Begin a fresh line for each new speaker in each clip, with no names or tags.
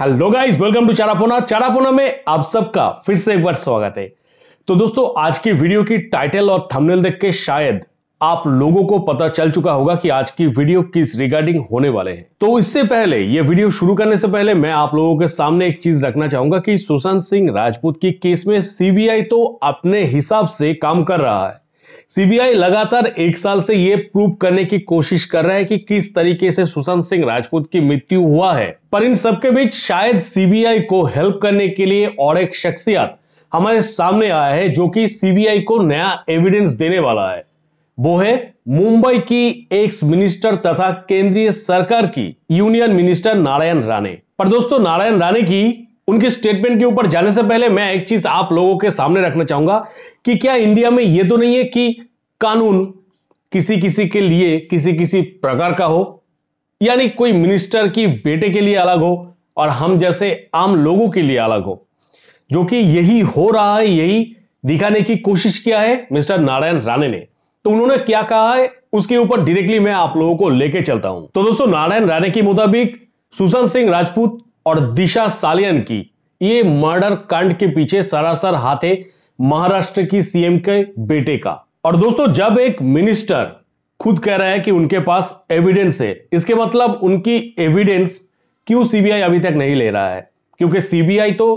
hello guys welcome to चारापोना चारापोना में आप सबका फिर से एक बार स्वागत है तो दोस्तों आज की वीडियो की टाइटल और थंबनेल देख के शायद आप लोगों को पता चल चुका होगा कि आज की वीडियो किस रिगार्डिंग होने वाले हैं तो इससे पहले ये वीडियो शुरू करने से पहले मैं आप लोगों के सामने एक चीज रखना चाहूंगा कि सुशांत सिंह राजपूत की केस में सीबीआई तो अपने हिसाब से काम कर रहा है सीबीआई लगातार एक साल से ये प्रूव करने की कोशिश कर रहा है कि किस तरीके से सुशांत सिंह राजपूत की मृत्यु हुआ है पर इन सबके बीच शायद सीबीआई को हेल्प करने के लिए और एक शख्सियत हमारे सामने आया है जो कि सीबीआई को नया एविडेंस देने वाला है वो है मुंबई की एक्स मिनिस्टर तथा केंद्रीय सरकार की यूनियन मिनिस्टर नारायण राणे पर दोस्तों नारायण राणे की उनके स्टेटमेंट के ऊपर जाने से पहले मैं एक चीज आप लोगों के सामने रखना चाहूंगा कि क्या इंडिया में यह तो नहीं है कि कानून किसी किसी के लिए किसी किसी प्रकार का हो यानी कोई मिनिस्टर की बेटे के लिए अलग हो और हम जैसे आम लोगों के लिए अलग हो जो कि यही हो रहा है यही दिखाने की कोशिश किया है मिस्टर नारायण राणे ने तो उन्होंने क्या कहा है उसके ऊपर डायरेक्टली मैं आप लोगों को लेके चलता हूं तो दोस्तों नारायण राणे के मुताबिक सुशांत सिंह राजपूत और दिशा सालियन की ये मर्डर कांड के पीछे सरासर हाथ है महाराष्ट्र की सीएम के बेटे का और दोस्तों जब एक मिनिस्टर खुद कह रहा है कि उनके पास एविडेंस है इसके मतलब उनकी एविडेंस क्यों सीबीआई अभी तक नहीं ले रहा है क्योंकि सीबीआई तो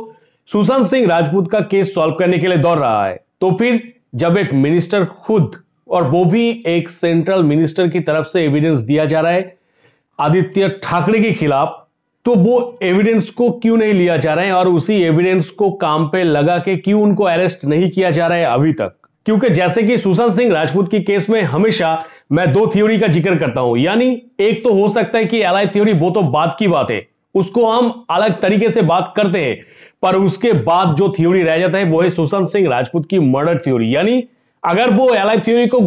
सुशांत सिंह राजपूत का केस सॉल्व करने के लिए दौड़ रहा है तो फिर जब एक मिनिस्टर खुद और वो भी एक सेंट्रल मिनिस्टर की तरफ से एविडेंस दिया जा रहा है आदित्य ठाकरे के खिलाफ तो वो एविडेंस को क्यों नहीं लिया जा रहा है और उसी एविडेंस को काम पे लगा के क्यों उनको अरेस्ट नहीं किया जा रहा है अभी तक क्योंकि जैसे कि सुशांत सिंह राजपूत की केस में हमेशा मैं दो थ्योरी का जिक्र करता हूं यानी एक तो हो सकता है कि एल थ्योरी वो तो बात की बात है उसको हम अलग तरीके से बात करते हैं पर उसके बाद जो थ्योरी रह जाता है वो है सुशांत सिंह राजपूत की मर्डर थ्योरी यानी अगर वो एल थ्योरी को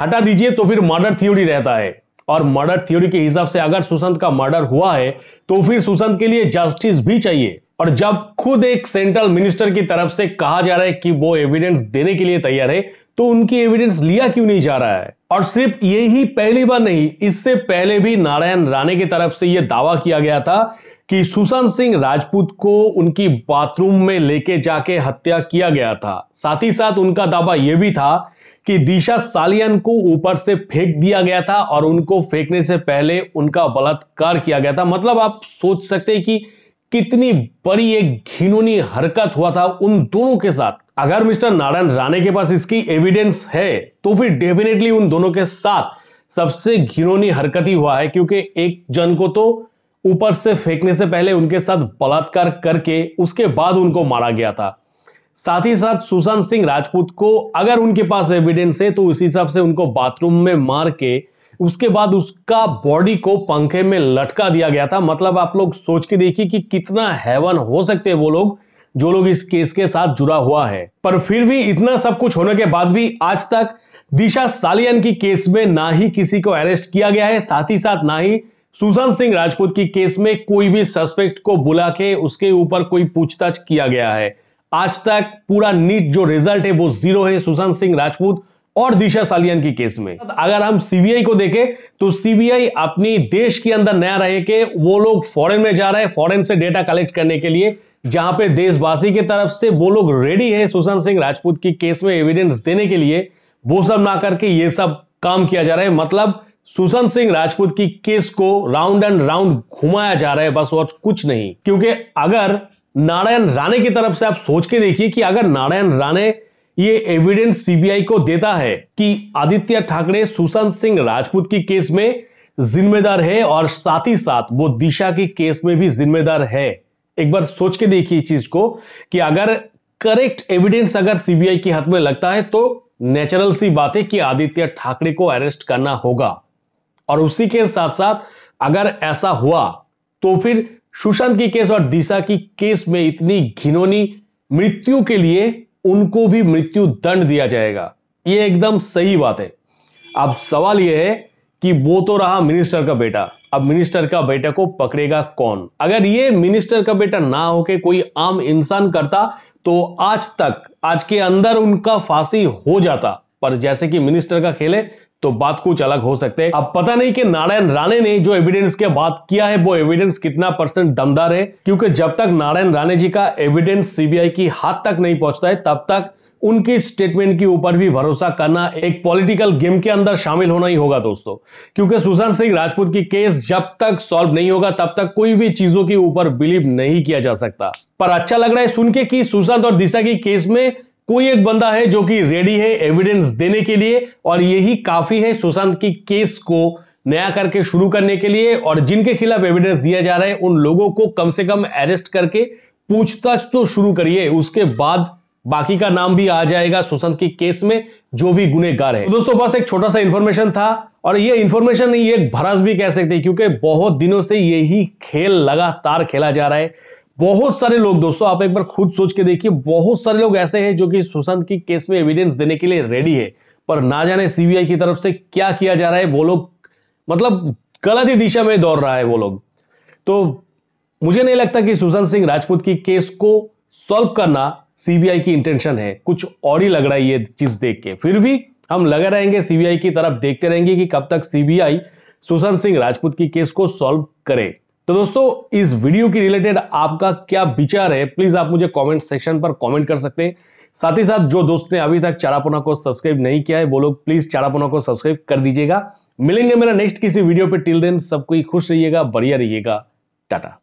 हटा दीजिए तो फिर मर्डर थ्योरी रहता है और मर्डर थ्योरी के हिसाब से अगर सुशांत का मर्डर हुआ है तो फिर सुशांत के लिए जस्टिस भी चाहिए और जब खुद एक सेंट्रल मिनिस्टर की तरफ से कहा जा रहा है कि वो एविडेंस देने के लिए तैयार है तो उनकी एविडेंस लिया क्यों नहीं जा रहा है और सिर्फ यही पहली बार नहीं इससे पहले भी नारायण राणे की तरफ से यह दावा किया गया था कि सुशांत सिंह राजपूत को उनकी बाथरूम में लेके जाके हत्या किया गया था साथ ही साथ उनका दावा यह भी था कि दिशा सालियन को ऊपर से फेंक दिया गया था और उनको फेंकने से पहले उनका बलात्कार किया गया था मतलब आप सोच सकते हैं कि कितनी बड़ी एक घिनौनी हरकत हुआ था उन दोनों के साथ अगर मिस्टर नारायण राणे के पास इसकी एविडेंस है तो फिर डेफिनेटली उन दोनों के साथ सबसे घिनौनी हरकत ही हुआ है क्योंकि एक जन को तो ऊपर से फेंकने से पहले उनके साथ बलात्कार करके उसके बाद उनको मारा गया था साथ ही साथ सुशांत सिंह राजपूत को अगर उनके पास एविडेंस है तो उस हिसाब से उनको बाथरूम में मार के उसके बाद उसका बॉडी को पंखे में लटका दिया गया था मतलब आप लोग सोच के देखिए कि कितना हैवन हो सकते हैं वो लोग जो लोग इस केस के साथ जुड़ा हुआ है पर फिर भी इतना सब कुछ होने के बाद भी आज तक दिशा सालियन की केस में ना ही किसी को अरेस्ट किया गया है साथ ही साथ ना ही सुशांत सिंह राजपूत की केस में कोई भी सस्पेक्ट को बुला के उसके ऊपर कोई पूछताछ किया गया है आज तक पूरा नीट जो रिजल्ट है वो जीरो है सुशांत सिंह राजपूत और दिशा सालियान की केस में अगर हम सीबीआई को देखें तो सीबीआई अपनी देश के अंदर नया रहे के वो लोग फॉरेन में जा रहे हैं फॉरेन से डेटा कलेक्ट करने के लिए जहां पे देशवासी की तरफ से वो लोग रेडी है सुशांत सिंह राजपूत की केस में एविडेंस देने के लिए वो सब ना करके ये सब काम किया जा रहा है मतलब सुशांत सिंह राजपूत की केस को राउंड एंड राउंड घुमाया जा रहा है बस और कुछ नहीं क्योंकि अगर नारायण राणे की तरफ से आप सोच के देखिए कि अगर नारायण राणे ये एविडेंस सीबीआई को देता है कि आदित्य ठाकरे सुशांत सिंह राजपूत की केस में जिम्मेदार है और साथ ही साथ वो दिशा की केस में भी जिम्मेदार है एक बार सोच के देखिए चीज को कि अगर करेक्ट एविडेंस अगर सीबीआई के हाथ में लगता है तो नेचुरल सी बात है कि आदित्य ठाकरे को अरेस्ट करना होगा और उसी के साथ साथ अगर ऐसा हुआ तो फिर सुशांत की केस और दिशा की केस में इतनी घिनौनी मृत्यु के लिए उनको भी मृत्यु दंड दिया जाएगा ये एकदम सही बात है अब सवाल यह है कि वो तो रहा मिनिस्टर का बेटा अब मिनिस्टर का बेटा को पकड़ेगा कौन अगर ये मिनिस्टर का बेटा ना होके कोई आम इंसान करता तो आज तक आज के अंदर उनका फांसी हो जाता पर जैसे कि मिनिस्टर का खेल है तो बात कुछ अलग हो सकते हैं अब पता नहीं कि नारायण राणे ने जो एविडेंस के बात किया है वो एविडेंस कितना परसेंट दमदार है क्योंकि जब तक नारायण राणे जी का एविडेंस सीबीआई की हाथ तक नहीं पहुंचता है तब तक उनकी स्टेटमेंट के ऊपर भी भरोसा करना एक पॉलिटिकल गेम के अंदर शामिल होना ही होगा दोस्तों क्योंकि सुशांत सिंह राजपूत की केस जब तक सॉल्व नहीं होगा तब तक कोई भी चीजों के ऊपर बिलीव नहीं किया जा सकता पर अच्छा लग रहा है सुन के कि सुशांत और दिशा की केस में कोई एक बंदा है जो कि रेडी है एविडेंस देने के लिए और यही काफी है सुशांत की केस को नया करके शुरू करने के लिए और जिनके खिलाफ एविडेंस दिया जा रहा है उन लोगों को कम से कम अरेस्ट करके पूछताछ तो शुरू करिए उसके बाद बाकी का नाम भी आ जाएगा सुशांत की केस में जो भी गुनेगार है तो दोस्तों बस एक छोटा सा इंफॉर्मेशन था और ये इंफॉर्मेशन नहीं एक भरास भी कह सकते क्योंकि बहुत दिनों से यही खेल लगातार खेला जा रहा है बहुत सारे लोग दोस्तों आप एक बार खुद सोच के देखिए बहुत सारे लोग ऐसे हैं जो कि सुशांत की केस में एविडेंस देने के लिए रेडी है पर ना जाने सीबीआई की तरफ से क्या किया जा रहा है वो लोग मतलब गलत ही दिशा में दौड़ रहा है वो लोग तो मुझे नहीं लगता कि सुशांत सिंह राजपूत की केस को सॉल्व करना सीबीआई की इंटेंशन है कुछ और ही लग रहा है ये चीज देख के फिर भी हम लगे रहेंगे सीबीआई की तरफ देखते रहेंगे कि कब तक सीबीआई सुशांत सिंह राजपूत की केस को सॉल्व करे तो दोस्तों इस वीडियो के रिलेटेड आपका क्या विचार है प्लीज आप मुझे कमेंट सेक्शन पर कमेंट कर सकते हैं साथ ही साथ जो दोस्त ने अभी तक चारापोना को सब्सक्राइब नहीं किया है वो लोग प्लीज चारापोना को सब्सक्राइब कर दीजिएगा मिलेंगे मेरा नेक्स्ट किसी वीडियो पे टिल देन सबको खुश रहिएगा बढ़िया रहिएगा टाटा